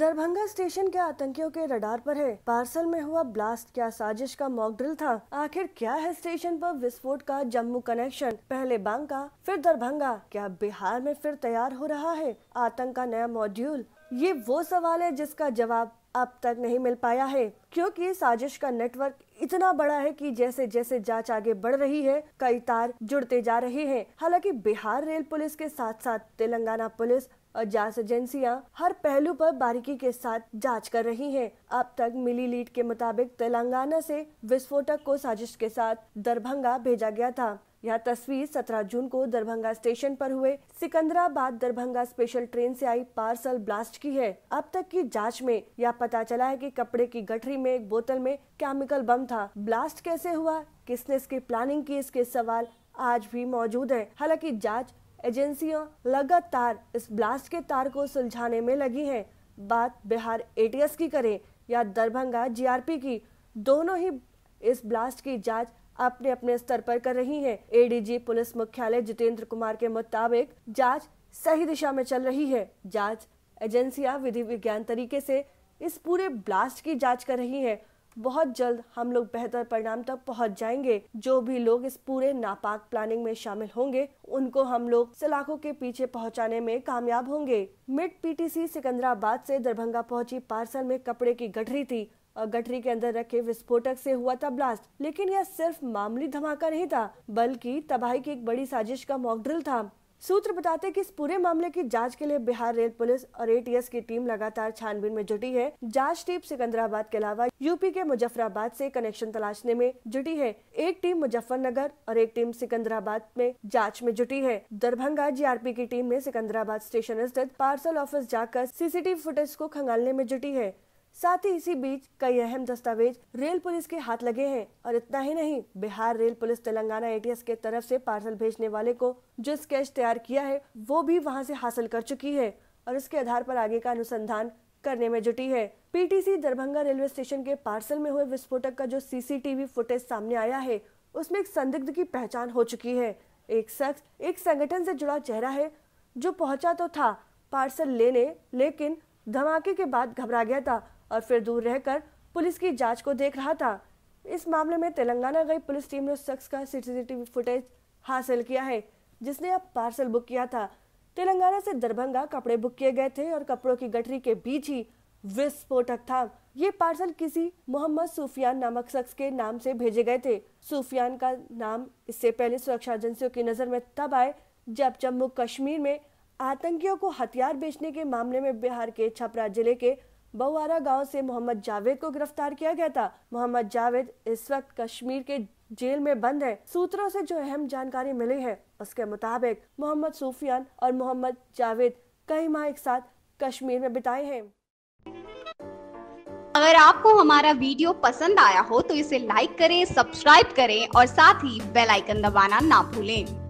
Darbhanga station के आतंकियों के रडार पर है पार्सल में हुआ ब्लास्ट क्या साजिश का मॉक ड्रिल था आखिर क्या है स्टेशन पर विस्फोट का जम्मू कनेक्शन पहले बांका फिर दरभंगा क्या बिहार में फिर तैयार हो रहा है आतंक का नया मॉड्यूल ये वो सवाल है जिसका जवाब अब तक नहीं मिल पाया है क्योंकि साजिश का नेटवर्क इतना बड़ा है कि जैसे जैसे जांच आगे बढ़ रही है कई तार जुड़ते जा रहे हैं हालांकि बिहार रेल पुलिस के साथ साथ तेलंगाना पुलिस और जांच एजेंसियां हर पहलू पर बारीकी के साथ जांच कर रही हैं। अब तक मिली लीड के मुताबिक तेलंगाना से विस्फोटक को साजिश के साथ दरभंगा भेजा गया था यह तस्वीर 17 जून को दरभंगा स्टेशन पर हुए सिकंदराबाद दरभंगा स्पेशल ट्रेन से आई पार्सल ब्लास्ट की है अब तक की जांच में यह पता चला है कि कपड़े की गठरी में एक बोतल में केमिकल बम था ब्लास्ट कैसे हुआ किसने इसकी प्लानिंग की इसके सवाल आज भी मौजूद है हालांकि जाँच एजेंसियां लगातार इस ब्लास्ट के तार को सुलझाने में लगी हैं। बात बिहार एटीएस की करें या दरभंगा जीआरपी की दोनों ही इस ब्लास्ट की जांच अपने अपने स्तर पर कर रही है एडीजी पुलिस मुख्यालय जितेंद्र कुमार के मुताबिक जाँच सही दिशा में चल रही है जाँच एजेंसियां विधि विज्ञान तरीके से इस पूरे ब्लास्ट की जांच कर रही हैं बहुत जल्द हम लोग बेहतर परिणाम तक पहुंच जाएंगे जो भी लोग इस पूरे नापाक प्लानिंग में शामिल होंगे उनको हम लोग सलाखों के पीछे पहुंचाने में कामयाब होंगे मिड पीटीसी सिकंदराबाद से दरभंगा पहुंची पार्सल में कपड़े की गठरी थी गठरी के अंदर रखे विस्फोटक से हुआ था ब्लास्ट लेकिन यह सिर्फ मामूली धमाका नहीं था बल्कि तबाही की एक बड़ी साजिश का मॉकड्रिल था सूत्र बताते कि इस पूरे मामले की जांच के लिए बिहार रेल पुलिस और एटीएस की टीम लगातार छानबीन में जुटी है जांच टीम सिकंदराबाद के अलावा यूपी के मुजफ्फराबाद से कनेक्शन तलाशने में जुटी है एक टीम मुजफ्फरनगर और एक टीम सिकंदराबाद में जांच में जुटी है दरभंगा जीआरपी की टीम ने सिकंदराबाद स्टेशन स्थित पार्सल ऑफिस जाकर सीसीटीवी फुटेज को खंगालने में जुटी है साथ ही इसी बीच कई अहम दस्तावेज रेल पुलिस के हाथ लगे हैं और इतना ही नहीं Bihar rail police Telangana ATS के तरफ से पार्सल भेजने वाले को जो स्केच तैयार किया है वो भी वहां से हासिल कर चुकी है और इसके आधार पर आगे का अनुसंधान करने में जुटी है पीटीसी दरभंगा रेलवे स्टेशन के पार्सल में हुए विस्फोटक का जो सीसीटीवी फुटेज सामने आया है उसमें एक संदिग्ध की पहचान हो चुकी है एक शख्स एक संगठन से जुड़ा चेहरा है जो पहुंचा तो था पार्सल लेने लेकिन धमाके के बाद घबरा गया था और फिर दूर रहकर पुलिस की जांच को देख रहा था इस मामले में तेलंगाना गई पुलिस टीम ने उस शख्स का सीसीटीवी फुटेज हासिल किया है जिसने अब पार्सल बुक किया था तेलंगाना से दरभंगा कपड़े बुक किए गए थे और कपड़ों की गठरी के बीच ही विस्फोटक था ये पार्सल किसी मोहम्मद सूफियान नामक शख्स के नाम से भेजे गए थे सूफियान का नाम इससे पहले सुरक्षा एजेंसियों की नज़र में तब आए जब जम्मू कश्मीर में आतंकियों को हथियार बेचने के मामले में बिहार के छपरा जिले के बहुआरा गांव से मोहम्मद जावेद को गिरफ्तार किया गया था मोहम्मद जावेद इस वक्त कश्मीर के जेल में बंद है सूत्रों से जो अहम जानकारी मिली है उसके मुताबिक मोहम्मद सूफियान और मोहम्मद जावेद कई माह एक साथ कश्मीर में बिताए हैं अगर आपको हमारा वीडियो पसंद आया हो तो इसे लाइक करें सब्सक्राइब करें और साथ ही बेल आइकन दबाना ना भूलें